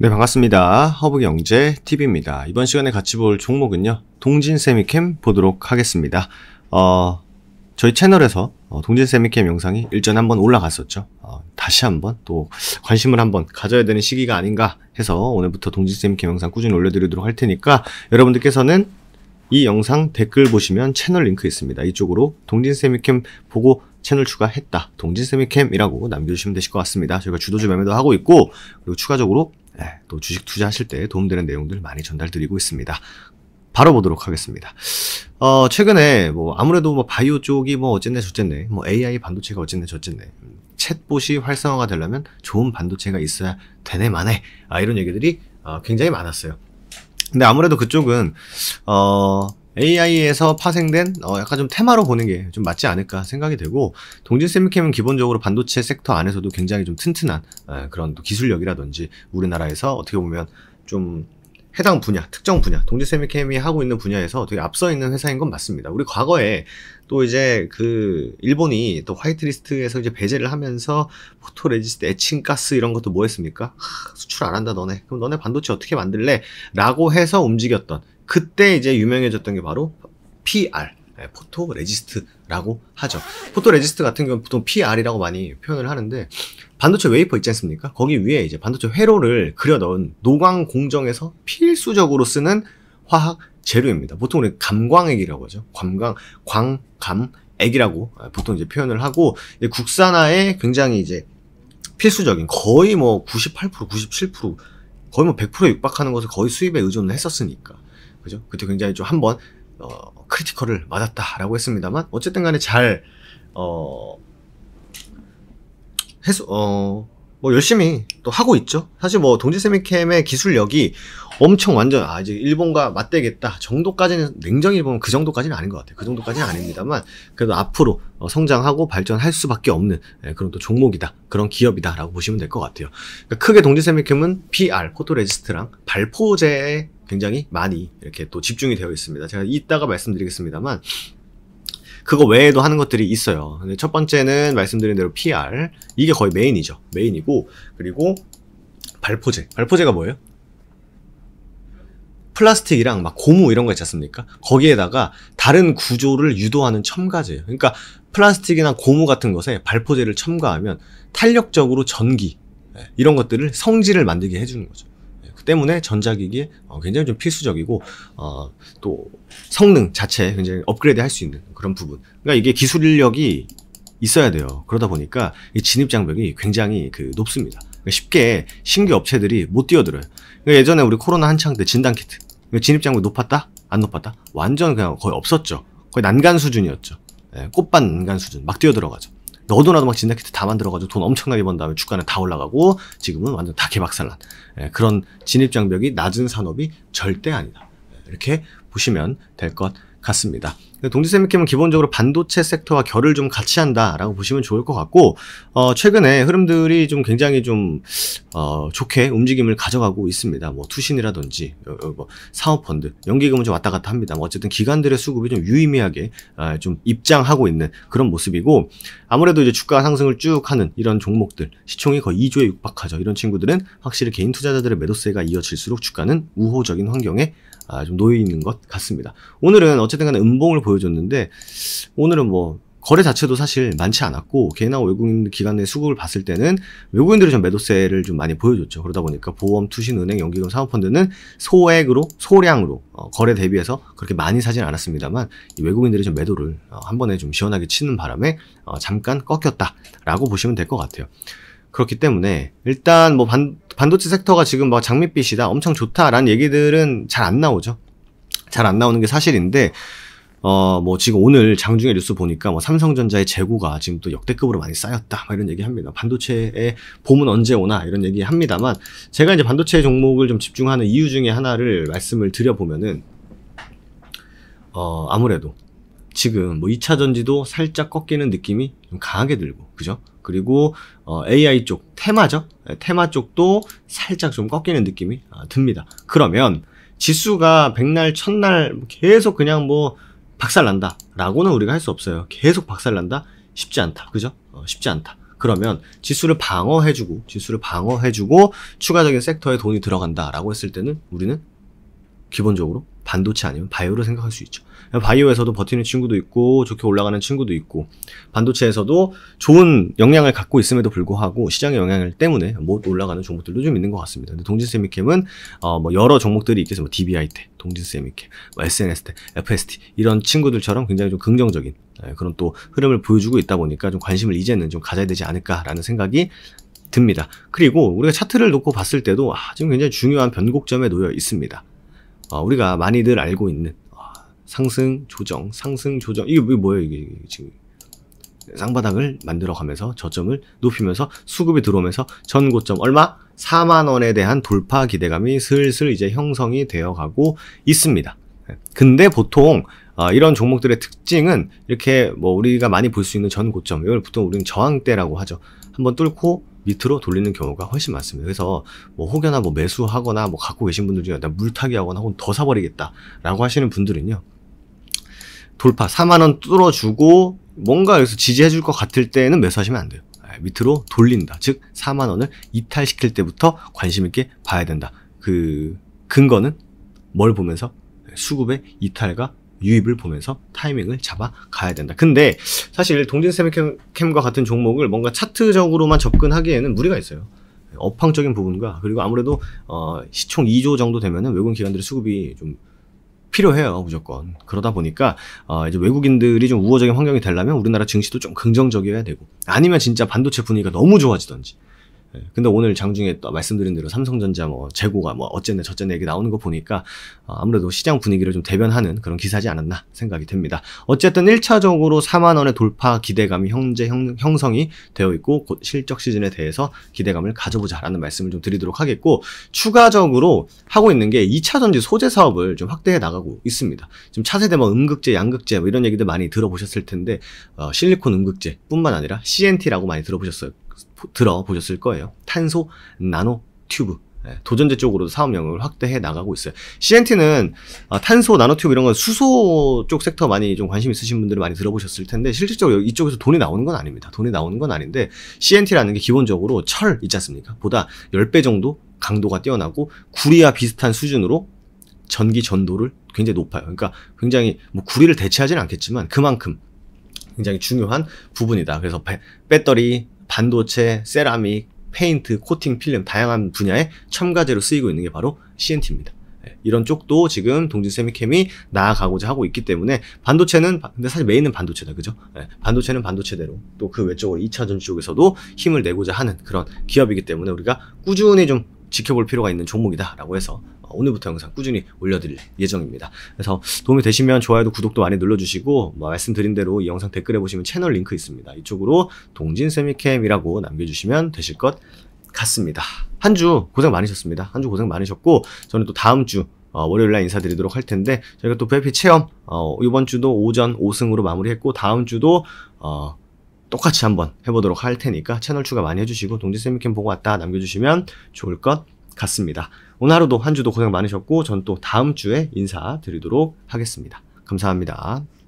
네, 반갑습니다. 허브경제TV입니다. 이번 시간에 같이 볼 종목은요, 동진세미캠 보도록 하겠습니다. 어, 저희 채널에서 어, 동진세미캠 영상이 일전에 한번 올라갔었죠. 어, 다시 한번 또 관심을 한번 가져야 되는 시기가 아닌가 해서 오늘부터 동진세미캠 영상 꾸준히 올려드리도록 할 테니까 여러분들께서는 이 영상 댓글 보시면 채널 링크 있습니다. 이쪽으로 동진세미캠 보고 채널 추가했다. 동진세미캠이라고 남겨주시면 되실 것 같습니다. 저희가 주도주 매매도 하고 있고, 그리고 추가적으로 네, 또 주식 투자하실 때 도움되는 내용들 많이 전달드리고 있습니다. 바로 보도록 하겠습니다. 어, 최근에 뭐 아무래도 뭐 바이오 쪽이 뭐 어쨌네 저쨌네, 뭐 AI 반도체가 어쨌네 저쨌네, 음, 챗봇이 활성화가 되려면 좋은 반도체가 있어야 되네 만에 아, 이런 얘기들이 어, 굉장히 많았어요. 근데 아무래도 그쪽은 어, AI에서 파생된 어, 약간 좀 테마로 보는 게 좀 맞지 않을까 생각이 되고 동진 세미캠은 기본적으로 반도체 섹터 안에서도 굉장히 좀 튼튼한 그런 기술력이라든지 우리나라에서 어떻게 보면 좀 해당 분야, 특정 분야, 동지 세미캠이 하고 있는 분야에서 되게 앞서 있는 회사인 건 맞습니다. 우리 과거에 또 이제 그 일본이 또 화이트리스트에서 이제 배제를 하면서 포토레지스트 에칭 가스 이런 것도 뭐 했습니까? 하, 수출 안 한다 너네. 그럼 너네 반도체 어떻게 만들래? 라고 해서 움직였던 그때 이제 유명해졌던 게 바로 PR, 네, 포토 레지스트라고 하죠. 포토 레지스트 같은 경우는 보통 PR이라고 많이 표현을 하는데 반도체 웨이퍼 있지 않습니까? 거기 위에 이제 반도체 회로를 그려 넣은 노광 공정에서 필수적으로 쓰는 화학 재료입니다. 보통 우리 감광액이라고 하죠. 광광, 광, 감, 액이라고 아, 보통 이제 표현을 하고 국산화에 굉장히 이제 필수적인 거의 뭐 98%, 97% 거의 뭐 100% 육박하는 것을 거의 수입에 의존을 했었으니까 그죠? 그때 굉장히 좀 한번 어, 크리티컬을 맞았다라고 했습니다만 어쨌든 간에 잘 어, 해소 어, 뭐 열심히 또 하고 있죠. 사실 뭐 동지 세미캠의 기술력이 엄청 완전 아 이제 일본과 맞대겠다 정도까지는 냉정히 보면 그 정도까지는 아닌 것 같아요. 그 정도까지는 아닙니다만 그래도 앞으로 어, 성장하고 발전할 수밖에 없는 예, 그런 또 종목이다 그런 기업이다라고 보시면 될 것 같아요. 그러니까 크게 동지 세미캠은 PR 포토레지스트랑 발포제의 굉장히 많이 이렇게 또 집중이 되어 있습니다. 제가 이따가 말씀드리겠습니다만 그거 외에도 하는 것들이 있어요. 근데 첫 번째는 말씀드린 대로 PR 이게 거의 메인이죠. 메인이고 그리고 발포제. 발포제가 뭐예요? 플라스틱이랑 막 고무 이런 거 있지 않습니까? 거기에다가 다른 구조를 유도하는 첨가제예요. 그러니까 플라스틱이나 고무 같은 것에 발포제를 첨가하면 탄력적으로 전기 예, 이런 것들을 성질을 만들게 해주는 거죠. 때문에 전자기기 어, 굉장히 좀 필수적이고 어, 또 성능 자체 굉장히 업그레이드 할 수 있는 그런 부분. 그러니까 이게 기술 인력이 있어야 돼요. 그러다 보니까 진입 장벽이 굉장히 그 높습니다. 그러니까 쉽게 신규 업체들이 못 뛰어들어요. 그러니까 예전에 우리 코로나 한창 때 진단 키트 그러니까 진입 장벽 높았다? 안 높았다? 완전 그냥 거의 없었죠. 거의 난간 수준이었죠. 예, 꽃밭 난간 수준 막 뛰어들어가죠. 너도 나도 막진작키트다 만들어가지고 돈 엄청나게 번 다음에 주가는 다 올라가고 지금은 완전 다 개박살난 예, 그런 진입장벽이 낮은 산업이 절대 아니다. 예, 이렇게 보시면 될 것 같습니다. 동지세미캠은 기본적으로 반도체 섹터와 결을 좀 같이 한다라고 보시면 좋을 것 같고 어, 최근에 흐름들이 좀 굉장히 좀 어, 좋게 움직임을 가져가고 있습니다. 뭐 투신이라든지 어, 어, 뭐 사모펀드, 연기금은 좀 왔다 갔다 합니다. 뭐 어쨌든 기관들의 수급이 좀 유의미하게 아, 좀 입장하고 있는 그런 모습이고 아무래도 이제 주가 상승을 쭉 하는 이런 종목들 시총이 거의 2조에 육박하죠. 이런 친구들은 확실히 개인 투자자들의 매도세가 이어질수록 주가는 우호적인 환경에 아, 좀 놓여 있는 것 같습니다. 오늘은 어쨌든 간에 음봉을 보여줬는데 오늘은 뭐 거래 자체도 사실 많지 않았고 개나 외국인 기관의 수급을 봤을 때는 외국인들이 좀 매도세를 좀 많이 보여줬죠. 그러다 보니까 보험, 투신, 은행, 연기금, 사모펀드는 소액으로 소량으로 어, 거래 대비해서 그렇게 많이 사진 않았습니다만 외국인들이 좀 매도를 어, 한 번에 좀 시원하게 치는 바람에 어, 잠깐 꺾였다라고 보시면 될 것 같아요. 그렇기 때문에 일단 뭐 반, 반도체 섹터가 지금 막 장밋빛이다 엄청 좋다라는 얘기들은 잘 안 나오죠. 잘 안 나오는 게 사실인데 어, 뭐 지금 오늘 장중에 뉴스 보니까 뭐 삼성전자의 재고가 지금 또 역대급으로 많이 쌓였다. 이런 얘기 합니다. 반도체의 봄은 언제 오나 이런 얘기 합니다만 제가 이제 반도체 종목을 좀 집중하는 이유 중에 하나를 말씀을 드려보면은 어, 아무래도 지금 뭐 2차 전지도 살짝 꺾이는 느낌이 좀 강하게 들고, 그죠? 그리고 어, AI 쪽, 테마죠? 예, 테마 쪽도 살짝 좀 꺾이는 느낌이 아, 듭니다. 그러면 지수가 백날, 첫날 계속 그냥 뭐 박살난다 라고는 우리가 할 수 없어요 계속 박살난다 쉽지 않다 그죠 어, 쉽지 않다 그러면 지수를 방어해주고 지수를 방어해주고 추가적인 섹터에 돈이 들어간다 라고 했을 때는 우리는 기본적으로 반도체 아니면 바이오로 생각할 수 있죠. 바이오에서도 버티는 친구도 있고 좋게 올라가는 친구도 있고 반도체에서도 좋은 역량을 갖고 있음에도 불구하고 시장의 영향을 때문에 못 올라가는 종목들도 좀 있는 것 같습니다. 근데 동진 세미캠은 어뭐 여러 종목들이 있겠죠. 뭐 DBI 때, 동진 세미캠, 뭐 SNS 때, FST 이런 친구들처럼 굉장히 좀 긍정적인 예, 그런 또 흐름을 보여주고 있다 보니까 좀 관심을 이제는 좀 가져야 되지 않을까라는 생각이 듭니다. 그리고 우리가 차트를 놓고 봤을 때도 아, 지금 굉장히 중요한 변곡점에 놓여 있습니다. 어, 우리가 많이들 알고 있는 어, 상승 조정, 상승 조정 이게 뭐, 뭐예요 이게, 이게 지금 쌍바닥을 만들어가면서 저점을 높이면서 수급이 들어오면서 전 고점 얼마 4만 원에 대한 돌파 기대감이 슬슬 이제 형성이 되어가고 있습니다. 예. 근데 보통 어, 이런 종목들의 특징은 이렇게 뭐 우리가 많이 볼 수 있는 전 고점 이걸 보통 우리는 저항대라고 하죠. 한번 뚫고 밑으로 돌리는 경우가 훨씬 많습니다. 그래서 뭐 혹여나 뭐 매수하거나 뭐 갖고 계신 분들 중에 나 물타기 하거나 혹은 더 사버리겠다 라고 하시는 분들은요. 돌파 4만원 뚫어주고 뭔가 여기서 지지해줄 것 같을 때는 매수하시면 안 돼요. 예, 밑으로 돌린다. 즉 4만원을 이탈시킬 때부터 관심있게 봐야 된다. 그 근거는 뭘 보면서 수급의 이탈과 유입을 보면서 타이밍을 잡아 가야 된다. 근데 사실 동진 세미캠과 같은 종목을 뭔가 차트적으로만 접근하기에는 무리가 있어요. 업황적인 부분과 그리고 아무래도 어, 시총 2조 정도 되면은 외국 기관들의 수급이 좀 필요해요 무조건 그러다 보니까 어, 이제 외국인들이 좀 우호적인 환경이 되려면 우리나라 증시도 좀 긍정적이어야 되고 아니면 진짜 반도체 분위기가 너무 좋아지던지 예, 근데 오늘 장중에 말씀드린 대로 삼성전자 뭐 재고가 뭐 어쨌네 저쨌네 얘기 나오는 거 보니까 어, 아무래도 시장 분위기를 좀 대변하는 그런 기사지 않았나 생각이 됩니다. 어쨌든 1차적으로 4만 원의 돌파 기대감이 현재 형, 성이 되어 있고 곧 실적 시즌에 대해서 기대감을 가져보자라는 말씀을 좀 드리도록 하겠고 추가적으로 하고 있는 게 2차 전지 소재 사업을 좀 확대해 나가고 있습니다. 지금 차세대 뭐 음극재, 양극재 뭐 이런 얘기들 많이 들어보셨을 텐데 어, 실리콘 음극재뿐만 아니라 CNT라고 많이 들어보셨어요. 들어보셨을 거예요. 탄소 나노 튜브. 예, 도전제 쪽으로도 사업 영역을 확대해 나가고 있어요. CNT는 아, 탄소, 나노튜브 이런 건 수소 쪽 섹터 많이 좀 관심 있으신 분들은 많이 들어보셨을 텐데 실질적으로 이쪽에서 돈이 나오는 건 아닙니다. 돈이 나오는 건 아닌데 CNT라는 게 기본적으로 철 있지 않습니까? 보다 10배 정도 강도가 뛰어나고 구리와 비슷한 수준으로 전기 전도를 굉장히 높아요. 그러니까 굉장히 뭐 구리를 대체하지는 않겠지만 그만큼 굉장히 중요한 부분이다. 그래서 배, 배터리, 반도체, 세라믹, 페인트, 코팅, 필름 다양한 분야에 첨가제로 쓰이고 있는 게 바로 CNT입니다. 예, 이런 쪽도 지금 동진 세미캠이 나아가고자 하고 있기 때문에 반도체는 근데 사실 메인은 반도체다 그죠? 예, 반도체는 반도체대로 또 그 외적으로 2차전 쪽에서도 힘을 내고자 하는 그런 기업이기 때문에 우리가 꾸준히 좀 지켜볼 필요가 있는 종목이다라고 해서 어, 오늘부터 영상 꾸준히 올려드릴 예정입니다. 그래서 도움이 되시면 좋아요도 구독도 많이 눌러주시고 뭐 말씀드린 대로 이 영상 댓글에 보시면 채널 링크 있습니다. 이쪽으로 동진세미캠이라고 남겨주시면 되실 것 같습니다. 한 주 고생 많으셨습니다. 한 주 고생 많으셨고 저는 또 다음 주 어, 월요일 날 인사드리도록 할 텐데 저희가 또 VIP 체험 어, 이번 주도 오전 5승으로 마무리했고 다음 주도 어, 똑같이 한번 해보도록 할 테니까 채널 추가 많이 해주시고 동지 세미캠 보고 왔다 남겨주시면 좋을 것 같습니다. 오늘 하루도 한 주도 고생 많으셨고 전 또 다음 주에 인사드리도록 하겠습니다. 감사합니다.